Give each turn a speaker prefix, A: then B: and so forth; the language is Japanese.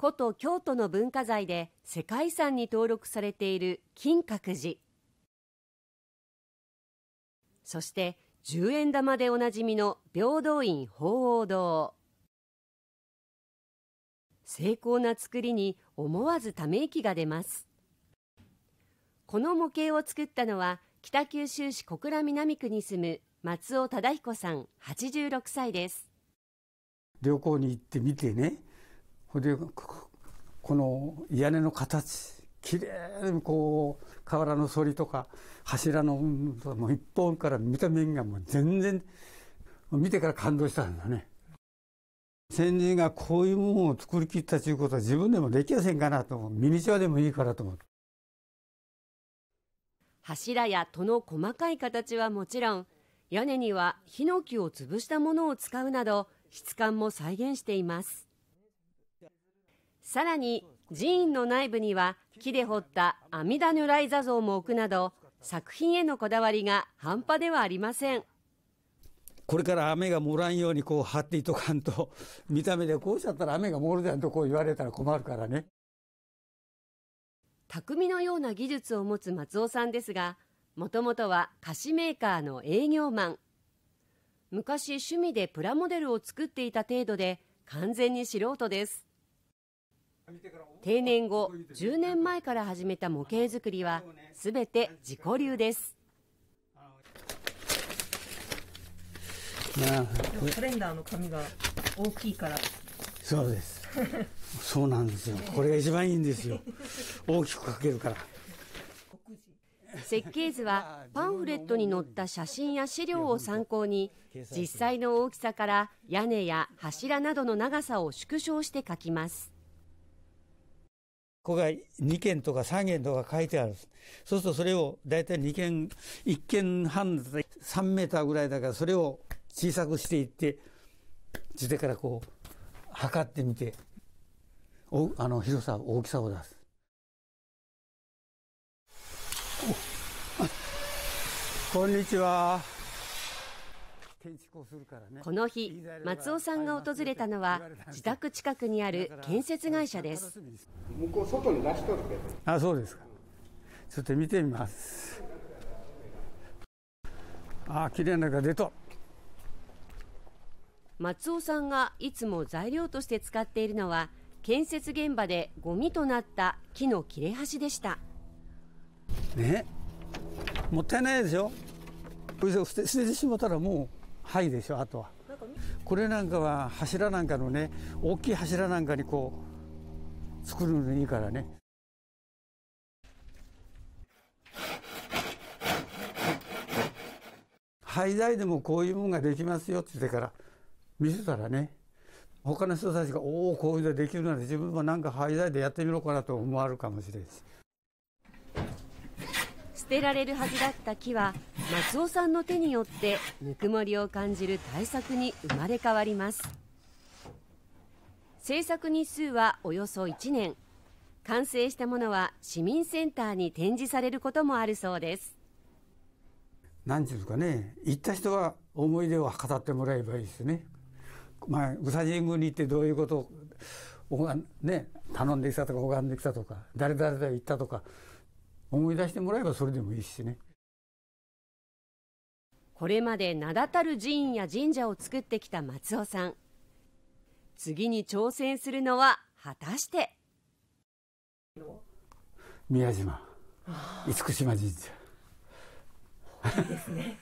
A: 古都京都の文化財で世界遺産に登録されている金閣寺そして十円玉でおなじみの平等院鳳凰堂精巧な作りに思わずため息が出ますこの模型を作ったのは北九州市小倉南区に住む松尾忠彦さん86歳です
B: 旅行に行ってみてねほでこの屋根の形きれいにこう瓦の反りとか柱のもう一本から見た面がもう全然見てから感動したんだね先人がこういうものを作りきったということは自分でもできやせんかなとミニチュアでもいいから
A: と思柱や戸の細かい形はもちろん屋根にはヒノキを潰したものを使うなど質感も再現していますさらに寺院の内部には木で彫った阿弥陀如来座像も置くなど作品へのこだわりが半端ではありません
B: これから雨が漏らんようにこう張っていとかんと 見た目でこうしちゃったら雨が漏るじゃんとこう言われたら困るからね
A: 匠のような技術を持つ松尾さんですがもともとは菓子メーカーの営業マン昔趣味でプラモデルを作っていた程度で完全に素人です定年後10年前から始めた模型作りは全て自己流ですカレンダーの紙が大きいから
B: そうです そうなんですよこれが一番いいんですよ大きく書
A: けるから設計図はパンフレットに載った写真や資料を参考に実際の大きさから屋根や柱などの長さを縮小して書きます
B: ここが2件とか3件とか書いてある。そうするとそれを大体2件、1件半だ3メーターぐらいだからそれを小さくしていって、地でからこう、測ってみて、おあの広さ、大きさを出す。
A: こんにちは。
B: この日松尾さんが訪れたのは自宅近くにある建設会社です向こう外に出しとるけどあそうですかちょっと見てみますあ綺麗なが出と
A: 松尾さんがいつも材料として使っているのは建設現場でゴミとなった木の切れ端でした
B: ねもったいないですよ捨ててしまったらもういでしょあとはこれなんかは柱なんかのね大きい柱なんかにこう作るのにいいからね廃材でもこういうもんができますよって言ってから見せたらね他の人たちが「おおこういうのできるなら自分もなんか廃材でやってみようかな」と思われるかもしれなでし。
A: てられるはずだった木は松尾さんの手によってぬくもりを感じる大作に生まれ変わります制作日数はおよそ1年完成したものは市民センターに展示されることもあるそうです
B: 何ていうんですかね行った人は思い出を語ってもらえばいいですねまあ宇佐神宮に行ってどういうことをね頼んできたとか拝んできたとか誰々と行ったとか思い出してもらえばそれでもいいしね。
A: これまで名だたる寺院や神社を作ってきた松尾さん次に挑戦するのは果たして
B: 宮島厳島神社です
A: ね